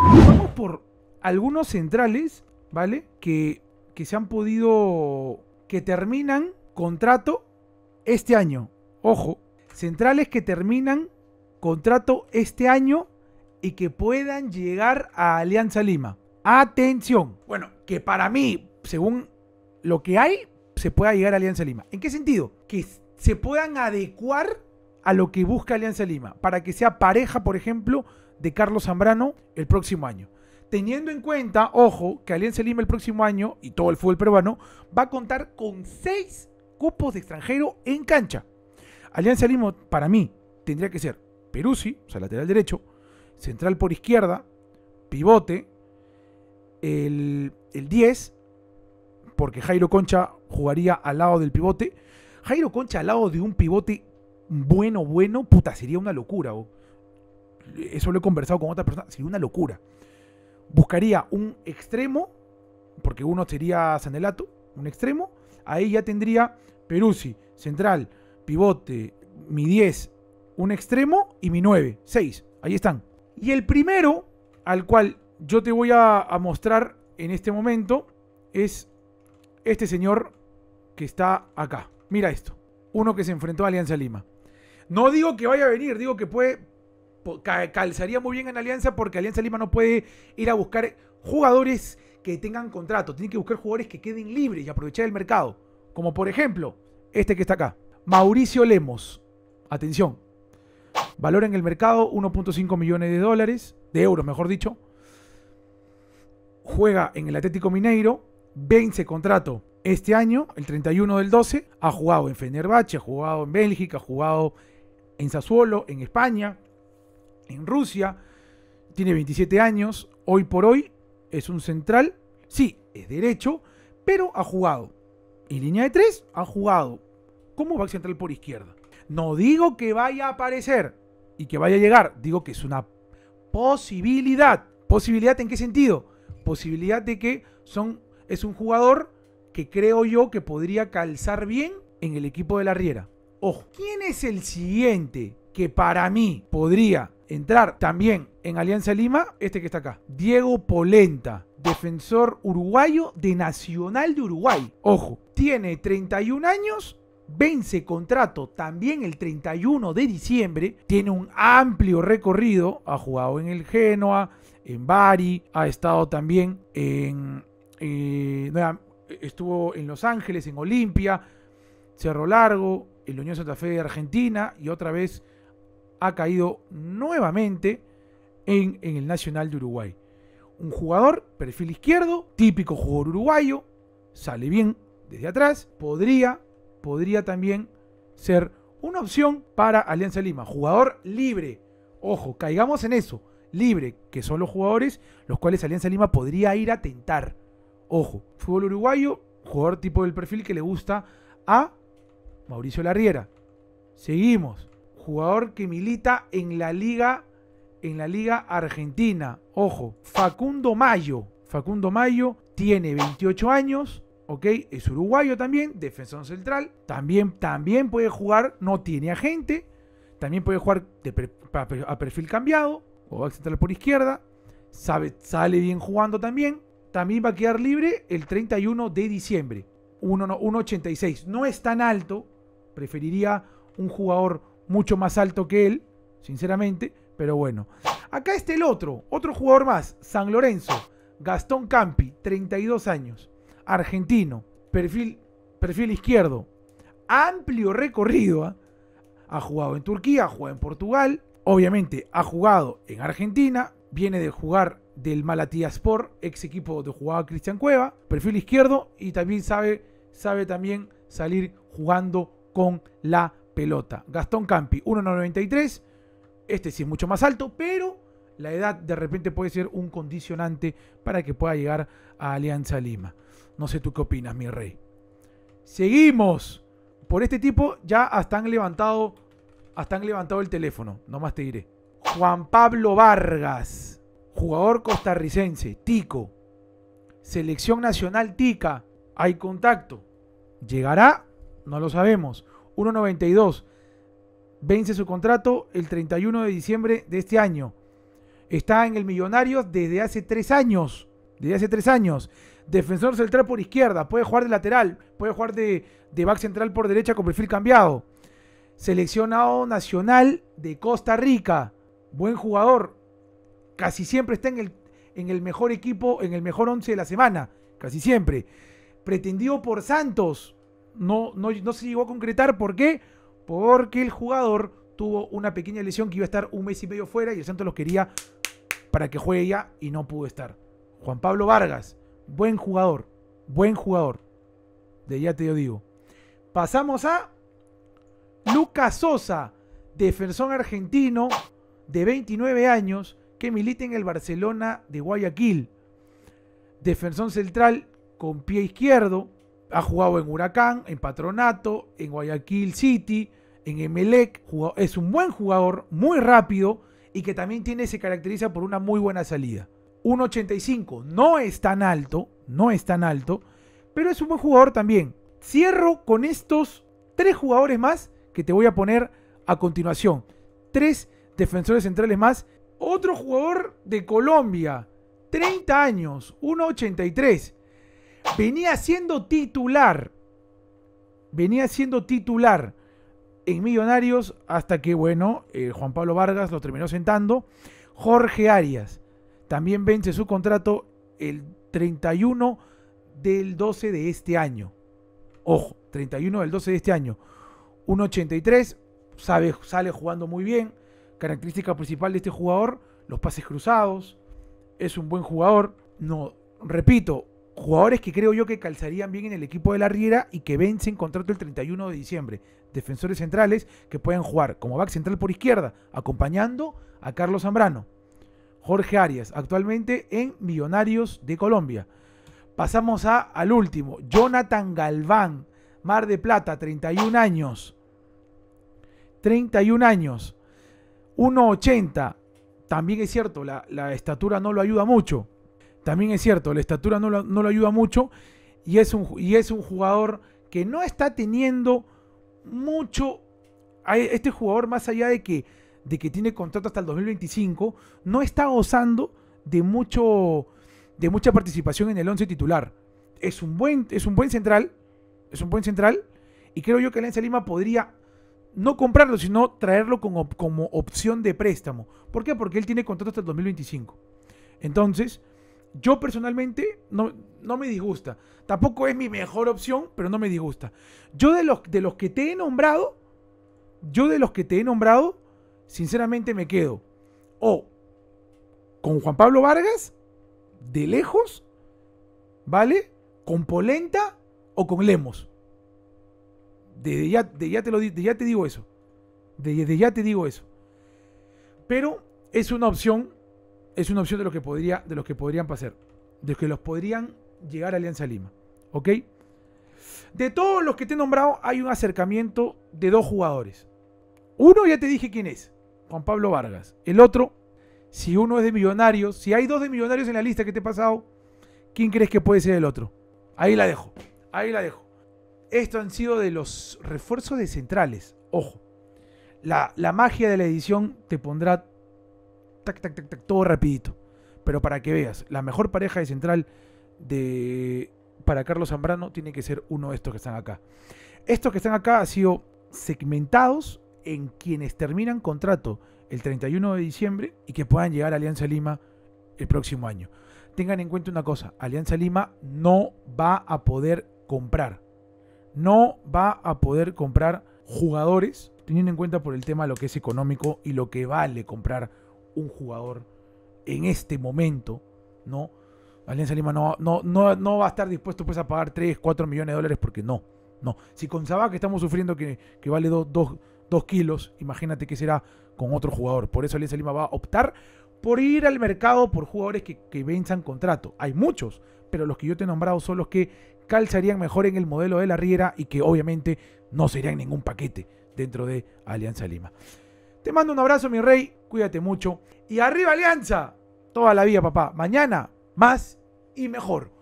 Vamos por algunos centrales, ¿vale? Que, que se han podido... que terminan contrato este año. Ojo, centrales que terminan contrato este año y que puedan llegar a Alianza Lima. Atención. Bueno, que para mí, según lo que hay, se pueda llegar a Alianza Lima. ¿En qué sentido? Que se puedan adecuar a lo que busca Alianza Lima. Para que sea pareja, por ejemplo, de Carlos Zambrano el próximo año. Teniendo en cuenta, ojo, que Alianza Lima el próximo año y todo el fútbol peruano va a contar con seis cupos de extranjero en cancha. Alianza Lima, para mí, tendría que ser Peruzzi, o sea, lateral derecho, central por izquierda, pivote, el, 10, porque Jairo Concha jugaría al lado del pivote. Jairo Concha al lado de un pivote bueno, bueno, puta, sería una locura eso lo he conversado con otra persona, sería una locura. Buscaría un extremo, porque uno sería Sanelato, un extremo, ahí ya tendría Peruzzi, central, pivote, mi 10, un extremo y mi 9, 6, ahí están. Y el primero al cual yo te voy a, a mostrar en este momento es este señor que está acá. Mira esto, uno que se enfrentó a Alianza Lima. No digo que vaya a venir, digo que puede, calzaría muy bien en Alianza porque Alianza Lima no puede ir a buscar jugadores que tengan contrato, tiene que buscar jugadores que queden libres y aprovechar el mercado. Como por ejemplo, este que está acá, Mauricio Lemos. Atención. Valor en el mercado 1.5 millones de dólares, de euros mejor dicho. Juega en el Atlético Mineiro, vence contrato este año, el 31 del 12. Ha jugado en Fenerbahce, ha jugado en Bélgica, ha jugado en Sassuolo, en España, en Rusia. Tiene 27 años, hoy por hoy es un central, sí, es derecho, pero ha jugado. En línea de tres, ha jugado como back central por izquierda. No digo que vaya a aparecer y que vaya a llegar, digo que es una posibilidad. ¿Posibilidad en qué sentido? Posibilidad de que son, es un jugador que creo yo que podría calzar bien en el equipo de la Riera. Ojo, ¿quién es el siguiente que para mí podría entrar también en Alianza Lima, este que está acá, Diego Polenta, defensor uruguayo de Nacional de Uruguay. Ojo, tiene 31 años vence contrato también el 31 de diciembre, tiene un amplio recorrido, ha jugado en el Genoa, en Bari, ha estado también en... Eh, estuvo en Los Ángeles, en Olimpia, Cerro Largo, en la Unión Santa Fe de Argentina y otra vez ha caído nuevamente en, el Nacional de Uruguay. Un jugador, perfil izquierdo, típico jugador uruguayo, sale bien desde atrás, podría, podría también ser una opción para Alianza Lima. Jugador libre, ojo, caigamos en eso, libre, que son los jugadores los cuales Alianza Lima podría ir a tentar. Ojo, fútbol uruguayo, jugador tipo del perfil que le gusta a Mauricio Larriera. Seguimos jugador que milita en la liga en la liga argentina. Ojo, Facundo Mayo. Facundo Mayo tiene 28 años, ¿ok? Es uruguayo también, defensor central. También, también puede jugar, no tiene agente. También puede jugar a perfil cambiado o va a central por izquierda. Sabe, sale bien jugando también. También va a quedar libre el 31 de diciembre. 1,86. No es tan alto. Preferiría un jugador mucho más alto que él, sinceramente, pero bueno. Acá está el otro, otro jugador más, San Lorenzo, Gastón Campi, 32 años, argentino, perfil, perfil izquierdo, amplio recorrido, ¿ah? ha jugado en Turquía, ha jugado en Portugal, obviamente ha jugado en Argentina, viene de jugar del Sport, ex equipo donde jugaba Cristian Cueva, perfil izquierdo y también sabe, sabe también salir jugando con la pelota. Gastón Campi, 1,93. Este sí es mucho más alto, pero la edad de repente puede ser un condicionante para que pueda llegar a Alianza Lima. No sé tú qué opinas, mi rey. Seguimos. Por este tipo ya hasta han levantado, hasta levantado el teléfono. Nomás te diré. Juan Pablo Vargas, jugador costarricense, Tico. Selección Nacional Tica. Hay contacto. ¿Llegará? No lo sabemos. 1.92. Vence su contrato el 31 de diciembre de este año. Está en el Millonarios desde hace tres años. Desde hace tres años. Defensor central por izquierda. Puede jugar de lateral. Puede jugar de, de back central por derecha con perfil cambiado. Seleccionado nacional de Costa Rica. Buen jugador. Casi siempre está en el, en el mejor equipo, en el mejor once de la semana. Casi siempre. Pretendido por Santos no, se llegó a concretar. ¿Por qué? Porque el jugador tuvo una pequeña lesión que iba a estar un mes y medio fuera y el Santos los quería para que juegue ya y no pudo estar. Juan Pablo Vargas, buen jugador, buen jugador. De ya te lo digo. Pasamos a Lucas Sosa, defensor argentino de 29 años que milita en el Barcelona de Guayaquil. Defensor central con pie izquierdo, ha jugado en Huracán, en Patronato, en Guayaquil City, en Emelec. Es un buen jugador, muy rápido y que también tiene, se caracteriza por una muy buena salida. 1.85 no es tan alto, no es tan alto, pero es un buen jugador también. Cierro con estos tres jugadores más que te voy a poner a continuación. Tres defensores centrales más. Otro jugador de Colombia, 30 años, 1.83 venía siendo titular. Venía siendo titular en Millonarios hasta que, bueno, eh, Juan Pablo Vargas lo terminó sentando. Jorge Arias también vence su contrato el 31 del 12 de este año. Ojo, 31 del 12 de este año. 1.83, sabe, sale jugando muy bien. Característica principal de este jugador, los pases cruzados. Es un buen jugador. No, repito, Jugadores que creo yo que calzarían bien en el equipo de la Riera y que vencen contrato el 31 de diciembre. Defensores centrales que pueden jugar como back central por izquierda, acompañando a Carlos Zambrano. Jorge Arias, actualmente en Millonarios de Colombia. Pasamos a, al último, Jonathan Galván, Mar de Plata, 31 años. 31 años. 1,80. También es cierto, la estatura no lo ayuda mucho. También es cierto, la estatura no lo, ayuda mucho y es, un, y es un jugador que no está teniendo mucho... Este jugador, más allá de que, de que tiene contrato hasta el 2025, no está gozando de, mucho, de mucha participación en el 11 titular. Es un, buen, es un buen central, es un buen central, y creo yo que Alianza Lima podría no comprarlo, sino traerlo como, como opción de préstamo. ¿Por qué? Porque él tiene contrato hasta el 2025. Entonces, yo personalmente no, me disgusta. Tampoco es mi mejor opción, pero no me disgusta. Yo de los, de los que te he nombrado, yo de los que te he nombrado, sinceramente me quedo o con Juan Pablo Vargas, de lejos, ¿vale? Con Polenta o con Lemos. Desde ya, de ya, te, lo, ya te digo eso. de ya te digo eso. Pero es una opción es una opción de los que, podría, de los que podrían pasar, de los que los podrían llegar a Alianza Lima. ¿Ok? De todos los que te he nombrado, hay un acercamiento de dos jugadores. Uno ya te dije quién es, Juan Pablo Vargas. El otro, si uno es de Millonarios, si hay dos de Millonarios en la lista que te he pasado, ¿quién crees que puede ser el otro? Ahí la dejo, ahí la dejo. Esto han sido de los refuerzos de centrales, ojo. La, la magia de la edición te pondrá tac, tac, tac, tac, todo rapidito. Pero para que veas, la mejor pareja de central de para Carlos Zambrano tiene que ser uno de estos que están acá. Estos que están acá han sido segmentados en quienes terminan contrato el 31 de diciembre y que puedan llegar a Alianza Lima el próximo año. Tengan en cuenta una cosa, Alianza Lima no va a poder comprar. No va a poder comprar jugadores, teniendo en cuenta por el tema lo que es económico y lo que vale comprar un jugador en este momento, ¿no? Alianza Lima no, no, no, no va a estar dispuesto pues, a pagar 3, 4 millones de dólares porque no. No. Si con que estamos sufriendo que, que vale 2 kilos, imagínate que será con otro jugador. Por eso Alianza Lima va a optar por ir al mercado por jugadores que, que venzan contrato. Hay muchos, pero los que yo te he nombrado son los que calzarían mejor en el modelo de la Riera y que obviamente no serían ningún paquete dentro de Alianza Lima. Te mando un abrazo, mi rey cuídate mucho. Y arriba Alianza, toda la vida, papá. Mañana, más y mejor.